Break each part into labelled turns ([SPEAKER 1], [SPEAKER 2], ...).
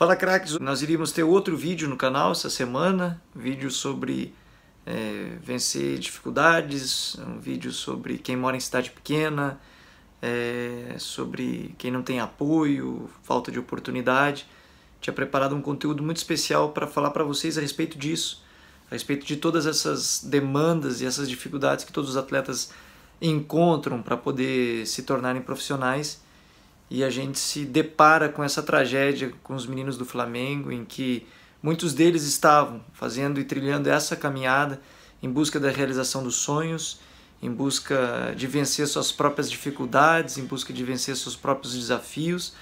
[SPEAKER 1] Fala craques, nós iríamos ter outro vídeo no canal essa semana, vídeo sobre é, vencer dificuldades, um vídeo sobre quem mora em cidade pequena, é, sobre quem não tem apoio, falta de oportunidade. Tinha preparado um conteúdo muito especial para falar para vocês a respeito disso, a respeito de todas essas demandas e essas dificuldades que todos os atletas encontram para poder se tornarem profissionais e a gente se depara com essa tragédia com os meninos do Flamengo, em que muitos deles estavam fazendo e trilhando essa caminhada em busca da realização dos sonhos, em busca de vencer suas próprias dificuldades, em busca de vencer seus próprios desafios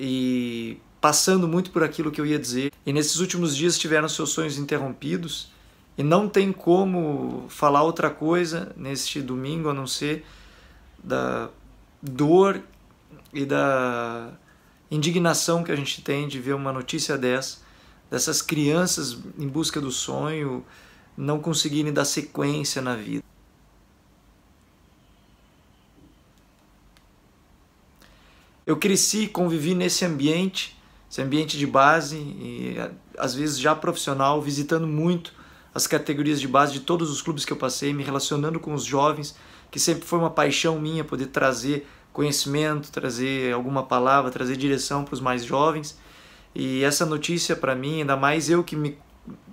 [SPEAKER 1] e passando muito por aquilo que eu ia dizer. E nesses últimos dias tiveram seus sonhos interrompidos e não tem como falar outra coisa neste domingo a não ser da dor e da indignação que a gente tem de ver uma notícia dessa, dessas crianças em busca do sonho não conseguirem dar sequência na vida. Eu cresci, convivi nesse ambiente, esse ambiente de base, e às vezes já profissional, visitando muito as categorias de base de todos os clubes que eu passei, me relacionando com os jovens, que sempre foi uma paixão minha poder trazer conhecimento, trazer alguma palavra, trazer direção para os mais jovens. E essa notícia para mim, ainda mais eu que me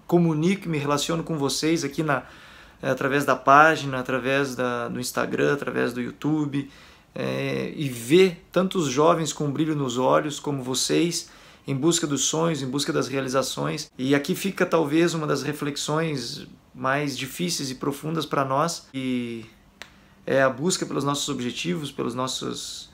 [SPEAKER 1] comunico, me relaciono com vocês aqui na eh, através da página, através da, do Instagram, através do YouTube, é, e ver tantos jovens com brilho nos olhos como vocês, em busca dos sonhos, em busca das realizações. E aqui fica talvez uma das reflexões mais difíceis e profundas para nós, e é, a busca pelos nossos objetivos, pelos nossos,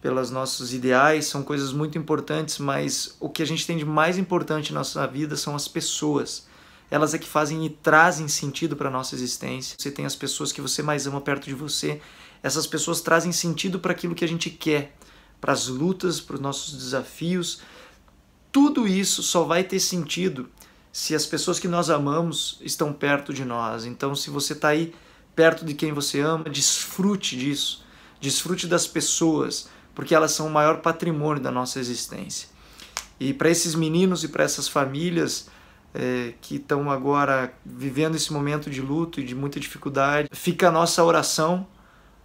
[SPEAKER 1] pelos nossos ideais, são coisas muito importantes, mas o que a gente tem de mais importante na nossa vida são as pessoas. Elas é que fazem e trazem sentido para a nossa existência. Você tem as pessoas que você mais ama perto de você, essas pessoas trazem sentido para aquilo que a gente quer, para as lutas, para os nossos desafios. Tudo isso só vai ter sentido se as pessoas que nós amamos estão perto de nós. Então, se você está aí perto de quem você ama, desfrute disso, desfrute das pessoas, porque elas são o maior patrimônio da nossa existência. E para esses meninos e para essas famílias é, que estão agora vivendo esse momento de luto e de muita dificuldade, fica a nossa oração,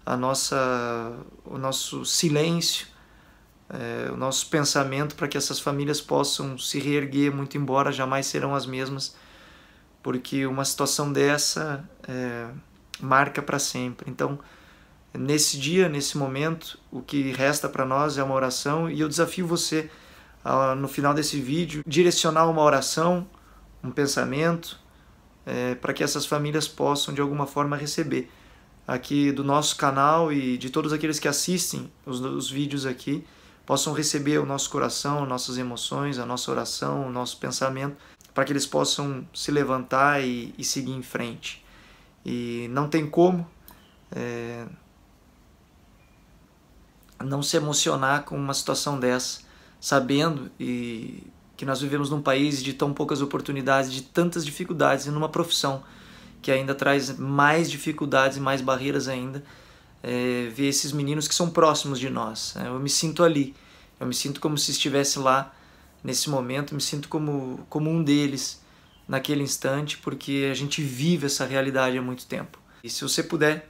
[SPEAKER 1] a nossa, o nosso silêncio, é, o nosso pensamento para que essas famílias possam se reerguer, muito embora jamais serão as mesmas, porque uma situação dessa. É, marca para sempre. Então, nesse dia, nesse momento, o que resta para nós é uma oração e eu desafio você a, no final desse vídeo direcionar uma oração, um pensamento é, para que essas famílias possam de alguma forma receber aqui do nosso canal e de todos aqueles que assistem os, os vídeos aqui possam receber o nosso coração, nossas emoções, a nossa oração, o nosso pensamento para que eles possam se levantar e, e seguir em frente. E não tem como é, não se emocionar com uma situação dessa, sabendo e que nós vivemos num país de tão poucas oportunidades, de tantas dificuldades, e numa profissão que ainda traz mais dificuldades e mais barreiras ainda, é, ver esses meninos que são próximos de nós. É, eu me sinto ali, eu me sinto como se estivesse lá nesse momento, me sinto como, como um deles naquele instante, porque a gente vive essa realidade há muito tempo. E se você puder,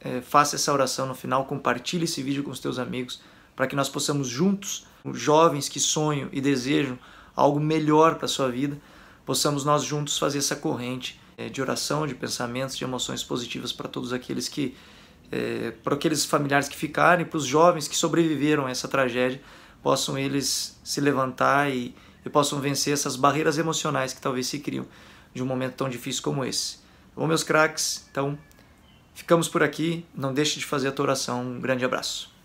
[SPEAKER 1] é, faça essa oração no final, compartilhe esse vídeo com os teus amigos, para que nós possamos juntos, jovens que sonham e desejam algo melhor para a sua vida, possamos nós juntos fazer essa corrente é, de oração, de pensamentos, de emoções positivas para todos aqueles que, é, para aqueles familiares que ficarem, para os jovens que sobreviveram a essa tragédia, possam eles se levantar e, e possam vencer essas barreiras emocionais que talvez se criam de um momento tão difícil como esse. Tá bom, meus craques, então ficamos por aqui. Não deixe de fazer a tua oração. Um grande abraço.